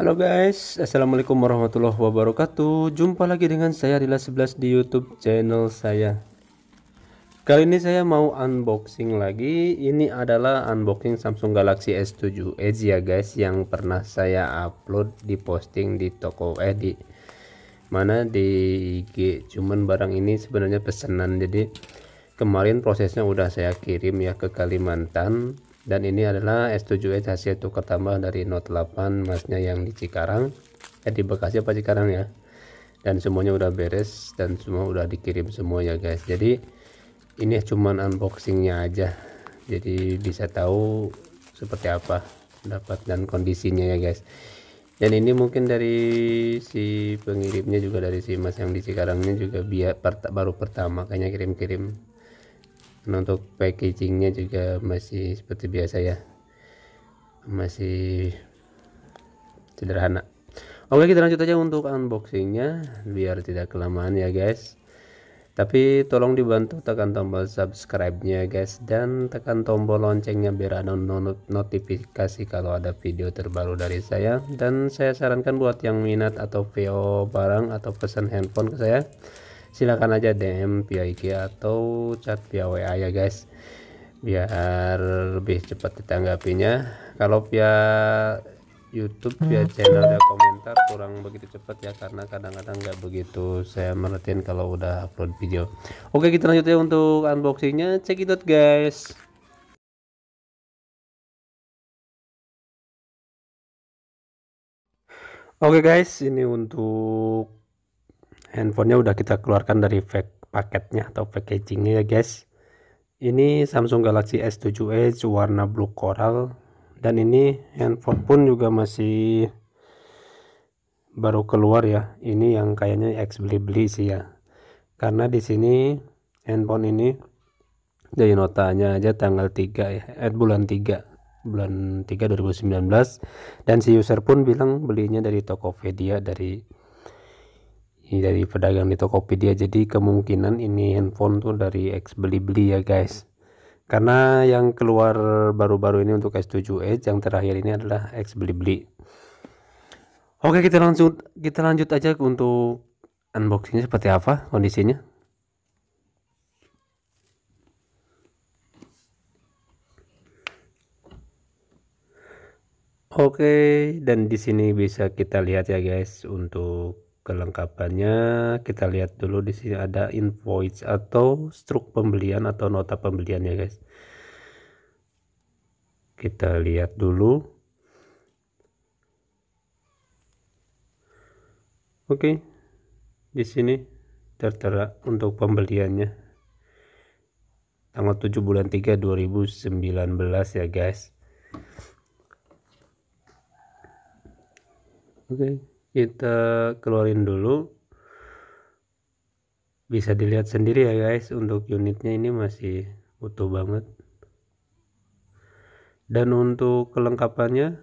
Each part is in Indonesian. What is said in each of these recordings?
Halo guys, Assalamualaikum warahmatullahi wabarakatuh Jumpa lagi dengan saya Rila 11 di youtube channel saya Kali ini saya mau unboxing lagi Ini adalah unboxing Samsung Galaxy S7 Edge ya guys Yang pernah saya upload di posting di toko eh di mana di IG cuman barang ini sebenarnya pesanan jadi kemarin prosesnya udah saya kirim ya ke Kalimantan dan ini adalah S7S hasil tukar tambah dari Note 8 masnya yang di Cikarang eh di Bekasi apa Cikarang ya dan semuanya udah beres dan semua udah dikirim semua ya guys jadi ini cuman unboxingnya aja jadi bisa tahu seperti apa dapat dan kondisinya ya guys dan ini mungkin dari si pengirimnya juga dari si mas yang di Cikarangnya juga biar baru pertama kayaknya kirim-kirim dan untuk packagingnya juga masih seperti biasa ya masih sederhana oke kita lanjut aja untuk unboxingnya biar tidak kelamaan ya guys tapi tolong dibantu tekan tombol subscribe nya guys dan tekan tombol loncengnya biar ada notifikasi kalau ada video terbaru dari saya dan saya sarankan buat yang minat atau PO barang atau pesan handphone ke saya silakan aja DM via IG atau chat via WA ya guys biar lebih cepat ditanggapinya kalau via YouTube via channel ya komentar kurang begitu cepat ya karena kadang-kadang nggak -kadang begitu saya merhatiin kalau udah upload video oke kita lanjut ya untuk unboxingnya check it out guys oke guys ini untuk handphonenya udah kita keluarkan dari pack paketnya atau packagingnya ya guys ini Samsung Galaxy S7 Edge warna blue coral dan ini handphone pun juga masih baru keluar ya ini yang kayaknya ex beli beli sih ya karena di sini handphone ini dari notanya aja tanggal 3 ya eh, bulan 3 bulan 3 2019 dan si user pun bilang belinya dari Tokopedia dari ini dari pedagang di Tokopedia jadi kemungkinan ini handphone tuh dari X beli-beli ya guys karena yang keluar baru-baru ini untuk S7Edge yang terakhir ini adalah X beli-beli oke kita lanjut kita lanjut aja untuk unboxingnya seperti apa kondisinya oke dan di sini bisa kita lihat ya guys untuk kelengkapannya kita lihat dulu di sini ada invoice atau struk pembelian atau nota pembelian ya guys kita lihat dulu oke di sini tertera untuk pembeliannya tanggal 7 bulan 3 2019 ya guys oke okay kita keluarin dulu bisa dilihat sendiri ya guys untuk unitnya ini masih utuh banget dan untuk kelengkapannya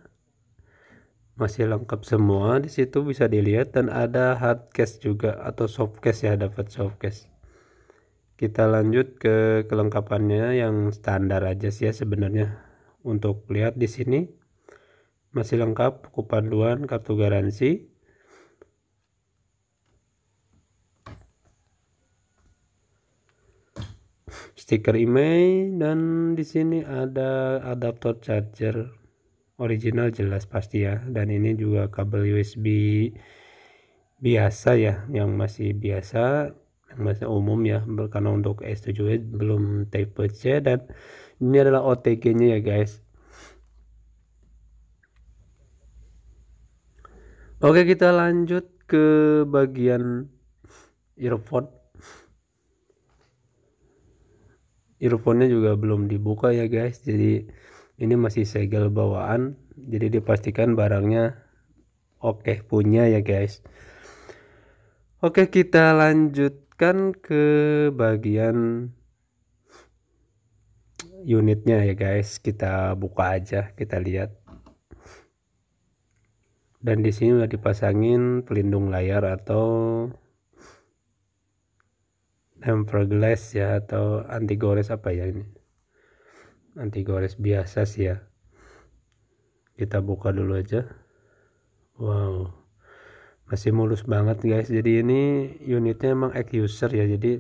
masih lengkap semua di situ bisa dilihat dan ada hard case juga atau soft case ya dapat soft case kita lanjut ke kelengkapannya yang standar aja sih ya sebenarnya untuk lihat di sini masih lengkap kupanduan kartu garansi stiker IMEI dan di sini ada adaptor charger original jelas pasti ya dan ini juga kabel USB biasa ya yang masih biasa yang masih umum ya karena untuk S7 belum type C dan ini adalah OTG nya ya guys Oke kita lanjut ke bagian earphone earphone-nya juga belum dibuka ya guys jadi ini masih segel bawaan jadi dipastikan barangnya oke okay, punya ya guys oke okay, kita lanjutkan ke bagian unitnya ya guys kita buka aja kita lihat dan di sini udah dipasangin pelindung layar atau Everglass ya atau anti gores apa ya ini anti gores biasa sih ya kita buka dulu aja wow masih mulus banget guys jadi ini unitnya emang ex user ya jadi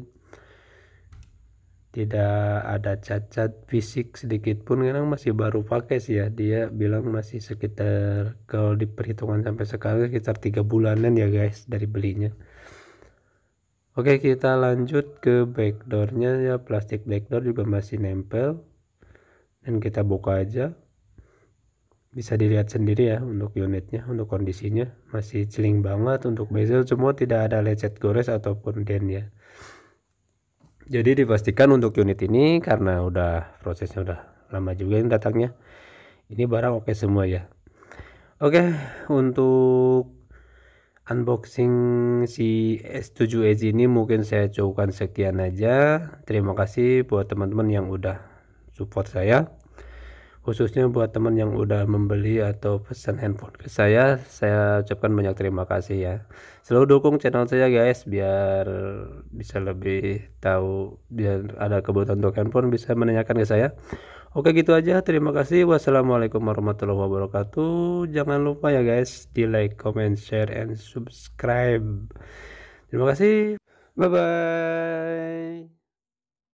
tidak ada cacat fisik sedikit pun kadang masih baru pakai sih ya dia bilang masih sekitar kalau diperhitungkan sampai sekarang sekitar tiga bulanan ya guys dari belinya Oke kita lanjut ke backdoornya ya plastik backdoor juga masih nempel dan kita buka aja bisa dilihat sendiri ya untuk unitnya untuk kondisinya masih celing banget untuk bezel semua tidak ada lecet gores ataupun dent ya jadi dipastikan untuk unit ini karena udah prosesnya udah lama juga yang datangnya ini barang oke okay semua ya oke untuk unboxing si S7Edge ini mungkin saya cukupkan sekian aja terima kasih buat teman-teman yang udah support saya khususnya buat teman yang udah membeli atau pesan handphone ke saya saya ucapkan banyak terima kasih ya selalu dukung channel saya guys biar bisa lebih tahu biar ada kebutuhan untuk handphone bisa menanyakan ke saya Oke gitu aja, terima kasih. Wassalamualaikum warahmatullahi wabarakatuh. Jangan lupa ya guys, di like, comment, share, and subscribe. Terima kasih. Bye-bye.